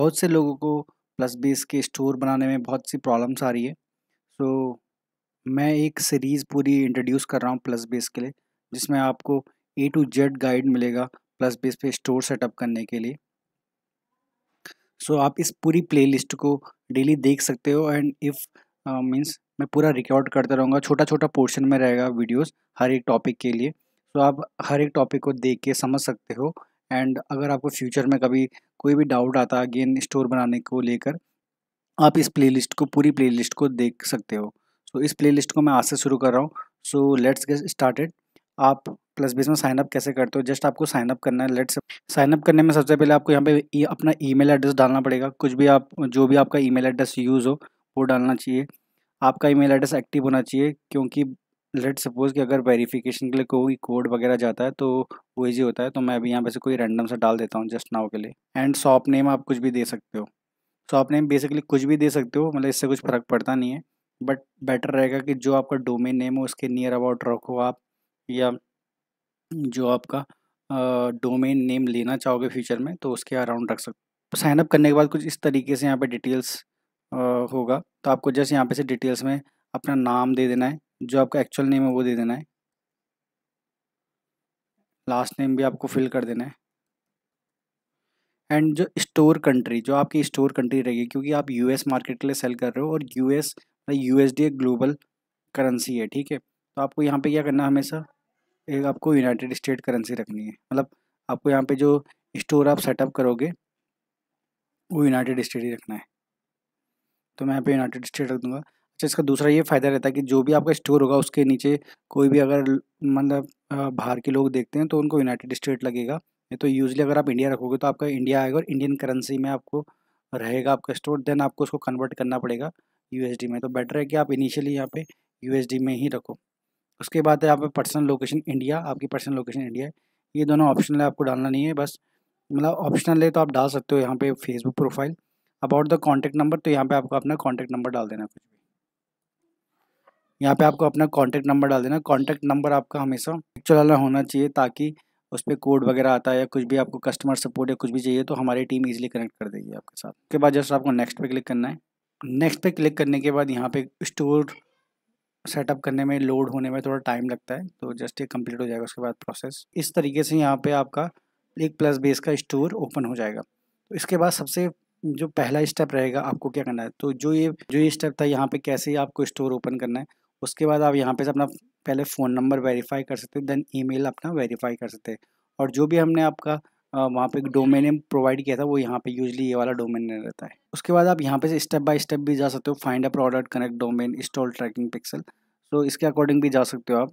बहुत से लोगों को प्लस बेस के स्टोर बनाने में बहुत सी प्रॉब्लम्स आ रही है सो so, मैं एक सीरीज़ पूरी इंट्रोड्यूस कर रहा हूँ प्लस बेस के लिए जिसमें आपको ए टू जेड गाइड मिलेगा प्लस बेस पे स्टोर सेटअप करने के लिए सो so, आप इस पूरी प्लेलिस्ट को डेली देख सकते हो एंड इफ़ मीन्स मैं पूरा रिकॉर्ड करता रहूँगा छोटा छोटा पोर्शन में रहेगा वीडियोस हर एक टॉपिक के लिए तो आप हर एक टॉपिक को देख के समझ सकते हो एंड अगर आपको फ्यूचर में कभी कोई भी डाउट आता है गेन स्टोर बनाने को लेकर आप इस प्लेलिस्ट को पूरी प्लेलिस्ट को देख सकते हो सो so, इस प्लेलिस्ट को मैं आज से शुरू कर रहा हूँ सो लेट्स गेट स्टार्टेड आप प्लस बीस में साइनअप कैसे करते हो जस्ट आपको साइनअप करना है लेट्स साइनअप करने में सबसे पहले आपको यहाँ पे अपना ईमेल एड्रेस डालना पड़ेगा कुछ भी आप जो भी आपका ईमेल एड्रेस यूज़ हो वो डालना चाहिए आपका ईमेल एड्रेस एक्टिव होना चाहिए क्योंकि लेट सपोज कि अगर वेरिफिकेशन के लिए कोई कोड वगैरह जाता है तो वो ईजी होता है तो मैं अभी यहाँ पे से कोई रैंडम सा डाल देता हूँ जस्ट नाउ के लिए एंड शॉप नेम आप कुछ भी दे सकते हो शॉप नेम बेसिकली कुछ भी दे सकते हो मतलब इससे कुछ फ़र्क पड़ता नहीं है बट बेटर रहेगा कि जो आपका डोमेन नेम हो उसके नियर अबाउट रखो आप या जो आपका डोमेन नेम लेना चाहोगे फ्यूचर में तो उसके अराउंड रख सकते हो साइनअप करने के बाद कुछ इस तरीके से यहाँ पर डिटेल्स होगा तो आपको जस्ट यहाँ पे से डिटेल्स में अपना नाम दे देना है जो आपका एक्चुअल नेम है वो दे देना है लास्ट नेम भी आपको फिल कर देना है एंड जो स्टोर कंट्री जो आपकी स्टोर कंट्री रहेगी क्योंकि आप यूएस मार्केट के लिए सेल कर रहे हो और यूएस यूएसडी मतलब एक ग्लोबल करेंसी है ठीक है तो आपको यहाँ पे क्या करना है हमेशा एक आपको यूनाइटेड स्टेट करेंसी रखनी है मतलब आपको यहाँ पे जो स्टोर आप सेटअप करोगे वो यूनाइटेड स्टेट ही रखना है तो मैं यहाँ पे यूनाइटेड स्टेट रख दूँगा अच्छा इसका दूसरा ये फ़ायदा रहता है कि जो भी आपका स्टोर होगा उसके नीचे कोई भी अगर मतलब बाहर के लोग देखते हैं तो उनको यूनाइटेड स्टेट लगेगा नहीं तो यूजली अगर आप इंडिया रखोगे तो आपका इंडिया आएगा और इंडियन करेंसी में आपको रहेगा आपका स्टोर देन आपको उसको कन्वर्ट करना पड़ेगा यू में तो बेटर है कि आप इनिशियली यहाँ पे यू में ही रखो उसके बाद है यहाँ पे पर्सनल लोकेशन इंडिया आपकी पर्सनल लोकेशन इंडिया है ये दोनों ऑप्शनल है आपको डालना नहीं है बस मतलब ऑप्शनल है तो आप डाल सकते हो यहाँ पे Facebook profile about the contact number तो यहाँ पे आपको अपना कॉन्टैक्ट नंबर डाल देना फिर यहाँ पे आपको अपना कॉन्टैक्ट नंबर डाल देना कॉन्टैक्ट नंबर आपका हमेशा एक्चुअल वाला होना चाहिए ताकि उस पर कोड वगैरह आता है या कुछ भी आपको कस्टमर सपोर्ट या कुछ भी चाहिए तो हमारी टीम ईजिली कनेक्ट कर देगी आपके साथ उसके बाद जस्ट आपको नेक्स्ट पे क्लिक करना है नेक्स्ट पे क्लिक करने के बाद यहाँ पे स्टोर सेटअप करने में लोड होने में थोड़ा टाइम लगता है तो जस्ट ये कंप्लीट हो जाएगा उसके बाद प्रोसेस इस तरीके से यहाँ पे आपका एक प्लस बेस का स्टोर ओपन हो जाएगा तो इसके बाद सबसे जो पहला स्टेप रहेगा आपको क्या करना है तो जो ये जो ये स्टेप था यहाँ पे कैसे आपको स्टोर ओपन करना है उसके बाद आप यहाँ पे से अपना पहले फ़ोन नंबर वेरीफाई कर सकते हो देन ईमेल अपना वेरीफाई कर सकते हैं और जो भी हमने आपका वहाँ पे एक डोमेन नेम प्रोवाइड किया था वो यहाँ पे यूजली ये वाला डोमेन नेम रहता है उसके बाद आप यहाँ पे से स्टेप बाय स्टेप भी जा सकते हो find a product connect domain install tracking pixel तो इसके अकॉर्डिंग भी जा सकते हो आप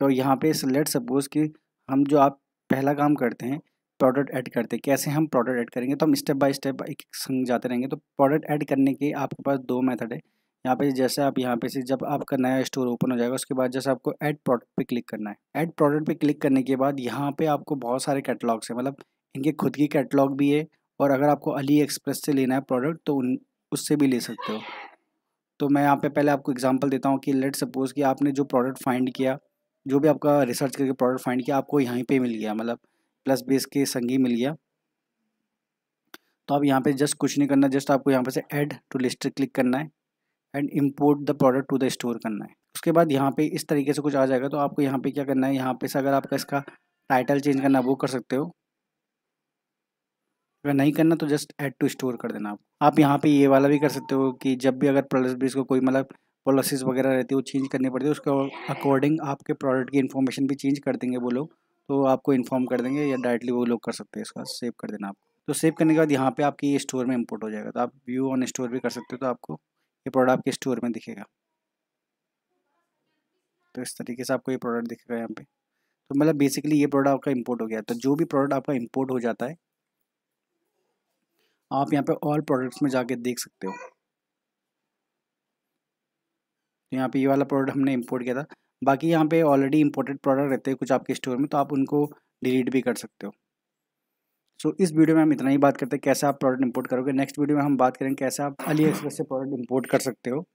तो यहाँ पे लेट सपोज कि हम जो आप पहला काम करते हैं प्रोडक्ट ऐड करते हैं कैसे हम प्रोडक्ट ऐड करेंगे तो हम स्टेप बाय स्टेप एक संग जाते रहेंगे तो प्रोडक्ट ऐड करने के आपके पास दो मेथड है यहाँ पे जैसे आप यहाँ पे से जब आपका नया स्टोर ओपन हो जाएगा उसके बाद जैसे आपको ऐड प्रोडक्ट पे क्लिक करना है ऐड प्रोडक्ट पे क्लिक करने के बाद यहाँ पे आपको बहुत सारे कैटलॉग्स हैं मतलब इनके खुद की कैटलॉग भी है और अगर आपको अली एक्सप्रेस से लेना है प्रोडक्ट तो उन उससे भी ले सकते हो तो मैं यहाँ पे पहले आपको एग्जाम्पल देता हूँ कि लेट सपोज़ कि आपने जो प्रोडक्ट फाइंड किया जो भी आपका रिसर्च करके प्रोडक्ट फाइंड किया आपको यहीं पर मिल गया मतलब प्लस बेस के संगी मिल गया तो आप यहाँ पे जस्ट कुछ नहीं करना जस्ट आपको यहाँ पे से ऐड टू लिस्ट क्लिक करना है and import the product to the store करना है उसके बाद यहाँ पे इस तरीके से कुछ आ जाएगा तो आपको यहाँ पे क्या करना है यहाँ पे से अगर आपका इसका टाइटल चेंज करना वो कर सकते हो अगर नहीं करना तो जस्ट ऐड टू स्टोर कर देना आप आप यहाँ पे ये वाला भी कर सकते हो कि जब भी अगर भी को कोई मतलब पॉलिसीज़ वगैरह रहती है वो चेंज करनी पड़ती है उसके अकॉर्डिंग आपके प्रोडक्ट की इन्फॉर्मेशन भी चेंज कर देंगे वो लोग तो आपको इन्फॉर्म कर देंगे या डायरेक्टली वो लोग कर सकते हैं इसका सेव कर देना आप तो सेव करने के बाद यहाँ पे आपकी स्टोर में इंपोर्ट हो जाएगा तो आप व्यू ऑन स्टोर भी कर सकते हो तो आपको ये प्रोडक्ट आपके स्टोर में दिखेगा तो इस तरीके से आपको ये प्रोडक्ट दिखेगा यहाँ पे तो मतलब बेसिकली ये प्रोडक्ट आपका इंपोर्ट हो गया तो जो भी प्रोडक्ट आपका इंपोर्ट हो जाता है आप यहाँ पे ऑल प्रोडक्ट्स में जाके देख सकते हो तो यहाँ पे ये वाला प्रोडक्ट हमने इम्पोर्ट किया था बाकी यहाँ पे ऑलरेडी इम्पोर्टेड प्रोडक्ट रहते हैं कुछ आपके स्टोर में तो आप उनको डिलीट भी कर सकते हो सो so, इस वीडियो में हम इतना ही बात करते हैं कैसे आप प्रोडक्ट इंपोर्ट करोगे नेक्स्ट वीडियो में हम बात करेंगे कैसे आप अली एक्सप्रेस से प्रोडक्ट इंपोर्ट कर सकते हो